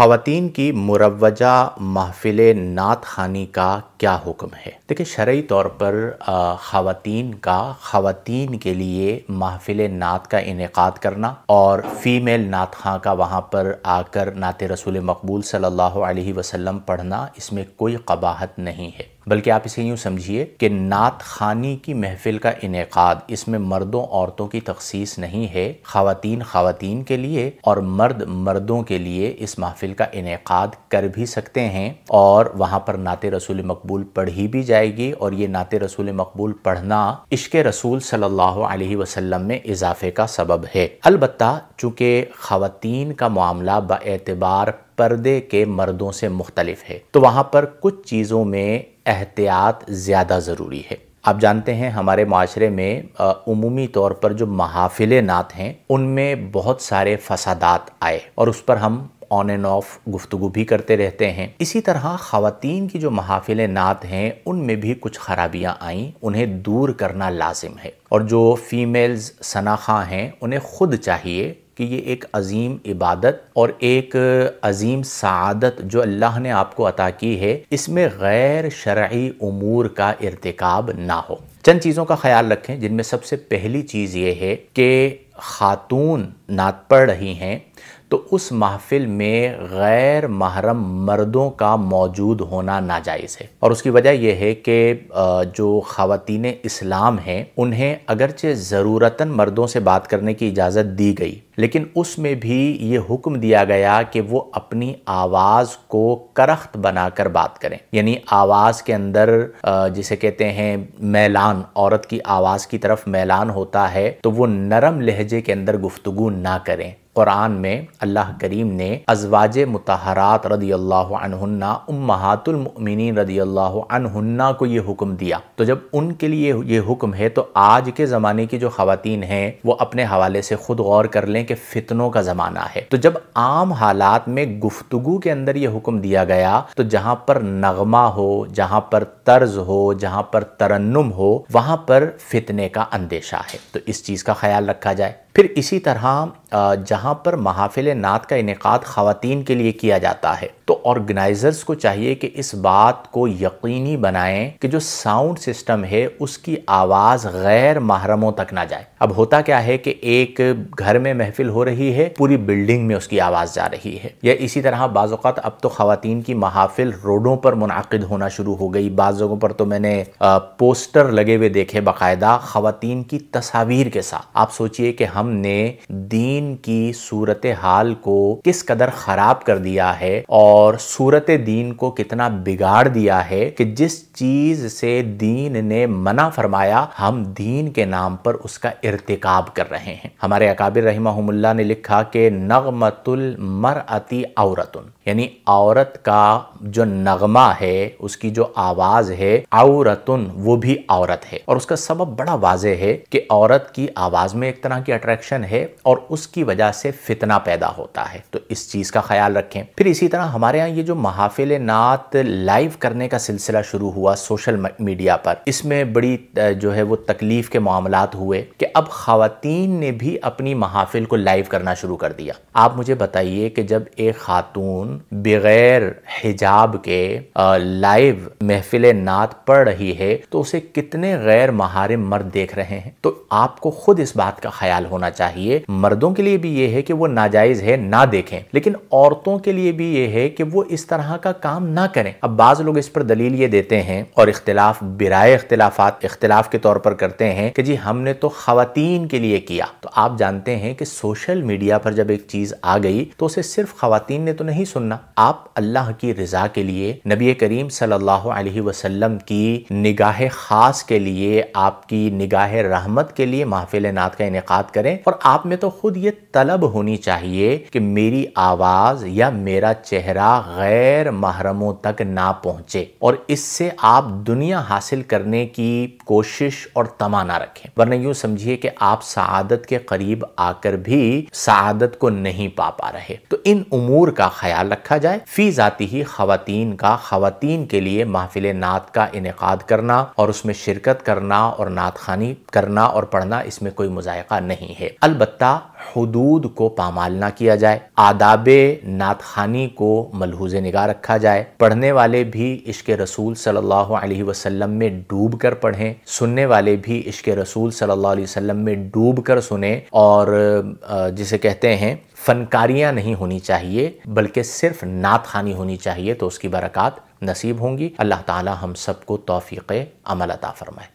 खातन की मुरवजा महफिल नात खानी का क्या हुक्म है देखिए शर्य तौर पर खातन का खातन के लिए महफिल नात का इनका करना और फ़ीमेल नात खां का वहाँ पर आकर नात रसूल मकबूल सल्ला वसम पढ़ना इसमें कोई कबाहत नहीं है बल्कि आप इसे यूँ समझिए कि नात खानी की महफिल का इनका इसमें मर्दों औरतों की तखसीस नहीं है खातन खातन के लिए और मर्द मर्दों के लिए इस महफिल का इनका कर भी सकते हैं और वहाँ पर नात रसूल मकबूल पढ़ी भी जाएगी और ये नात रसूल मकबूल पढ़ना इश्क रसूल सल्ला वसलम में इजाफे का सबब है अलबत् चूँकि खातन का मामला बतबार पर्दे के मर्दों से मुख्तलिफ है तो वहाँ पर कुछ चीज़ों में एहतियात ज़्यादा ज़रूरी है आप जानते हैं हमारे माशरे में उमूमी तौर पर जो महाफिल नात हैं उनमें बहुत सारे फसादात आए और उस पर हम ऑन एंड ऑफ गुफ्तु भी करते रहते हैं इसी तरह ख़वान की जो महाफिल नात हैं उनमें भी कुछ खराबियाँ आईं उन्हें दूर करना लाजिम है और जो फीमेल्स सनाखा हैं उन्हें खुद चाहिए कि ये एक अजीम इबादत और एक अजीम सदत जो अल्लाह ने आपको अता की है इसमें गैर शर्य उमूर का इरतकब ना हो चंद चीज़ों का ख्याल रखें जिनमें सबसे पहली चीज़ ये है कि खातून नात पढ़ रही हैं तो उस महफिल में गैर महरम मर्दों का मौजूद होना नाजायज़ है और उसकी वजह यह है कि जो ख़वातीन इस्लाम हैं उन्हें अगरचे ज़रूरतन मर्दों से बात करने की इजाज़त दी गई लेकिन उसमें भी ये हुक्म दिया गया कि वो अपनी आवाज़ को करख्त बनाकर बात करें यानी आवाज़ के अंदर जिसे कहते हैं मैलान औरत की आवाज़ की तरफ मैलान होता है तो वो नरम लहजे के अंदर गुफ्तगु ना करें कुरान में अल्लाह करीम ने अजवाज मतहरात रदी अल्लाहन्ना उम्मातुलमिन रदी अल्लाहन्ना को ये हुक्म दिया तो जब उनके लिए ये हुक्म है तो आज के ज़माने की जो खातन हैं वो अपने हवाले से खुद गौर कर लें कि फ़ितनों का ज़माना है तो जब आम हालात में गुफ्तगु के अंदर ये हुक्म दिया गया तो जहाँ पर नगमा हो जहाँ पर तर्ज हो जहाँ पर तरन्नुम हो वहाँ पर फितने का अंदेशा है तो इस चीज़ का ख्याल रखा जाए फिर इसी तरह जहां पर महाफिल नात का इनका ख़वान के लिए किया जाता है तो ऑर्गेनाइज़र्स को चाहिए कि इस बात को यकीनी बनाएं कि जो साउंड सिस्टम है उसकी आवाज़ गैर माहरमों तक ना जाए अब होता क्या है कि एक घर में महफिल हो रही है पूरी बिल्डिंग में उसकी आवाज़ जा रही है या इसी तरह बाज़ात अब तो ख़वान की महाफिल रोडों पर मुनद होना शुरू हो गई बाज़ों पर तो मैंने पोस्टर लगे हुए देखे बाकायदा ख़वान की तस्वीर के साथ आप सोचिए कि हम हमने दीन की सूरत हाल को किस कदर खराब कर दिया है और सूरत दीन को कितना बिगाड़ दिया है कि जिस चीज से दीन ने मना फरमाया हम दीन के नाम पर उसका इरतकाब कर रहे हैं हमारे अकाबिर रहीमहुल्ला ने लिखा कि नगमतुल मर अति यानी औरत का जो नगमा है उसकी जो आवाज है औरतुन वो भी औरत है और उसका सबब बड़ा वाज है कि औरत की आवाज में एक तरह की अट्रैक्ट अट्रैक्शन है और उसकी वजह से फितना पैदा होता है तो इस चीज़ का ख्याल रखें फिर इसी तरह हमारे यहाँ ये जो महाफिल नात लाइव करने का सिलसिला शुरू हुआ सोशल मीडिया पर इसमें बड़ी जो है वो तकलीफ के मामला हुए कि अब खातन ने भी अपनी महाफिल को लाइव करना शुरू कर दिया आप मुझे बताइए कि जब एक खातून बगैर हिजाब के लाइव महफिल नात पढ़ रही है तो उसे कितने गैर महारे मर्द देख रहे हैं तो आपको खुद इस बात का ख्याल होना होना चाहिए मर्दों के लिए भी ये है कि वो नाजायज है ना देखें लेकिन औरतों के लिए भी ये है कि वो इस तरह का काम ना करें अब बाज लोग इस पर दलील ये देते हैं और इख्तलाफ बिराए इख्तिलाफात इख्तलाफ के तौर पर करते हैं कि जी हमने तो खातन के लिए किया तो आप जानते हैं कि सोशल मीडिया पर जब एक चीज आ गई तो उसे सिर्फ खातन ने तो नहीं सुनना आप अल्लाह की रजा के लिए नबी करीम सल्लल्लाहु अलैहि वसल्लम की निगाह खास के लिए आपकी निगाह रहमत के लिए महफिल नात का इनका करें करें और आप में तो खुद ये तलब होनी चाहिए कि मेरी आवाज या मेरा चेहरा गैर महरमों तक ना पहुंचे और इससे आप दुनिया हासिल करने की कोशिश और तमा ना रखें वरना यूं समझिए कि आप सआदत के करीब आकर भी सआदत को नहीं पा पा रहे तो इन उमूर का ख्याल रखा जाए फी जाती ही खातन का खातन के लिए महफिल नात का इनका करना और उसमें शिरकत करना और नात खानी करना और पढ़ना इसमें कोई मुजायका नहीं है है अलबत् हदूद को पामाल ना किया जाए आदाब नात खानी को मलहूज निगाह रखा जाए पढ़ने वाले भी इश्क रसूल सल्लल्लाहु अलैहि वसल्लम में डूब कर पढ़ें सुनने वाले भी इश्क रसूल सल्लल्लाहु अलैहि वसल्लम में डूब कर सुने और जिसे कहते हैं फनकारियां नहीं होनी चाहिए बल्कि सिर्फ नात खानी होनी चाहिए तो उसकी बरक़ात नसीब होंगी अल्लाह ताला हम सबको तोफ़ी अमल अता फरमाए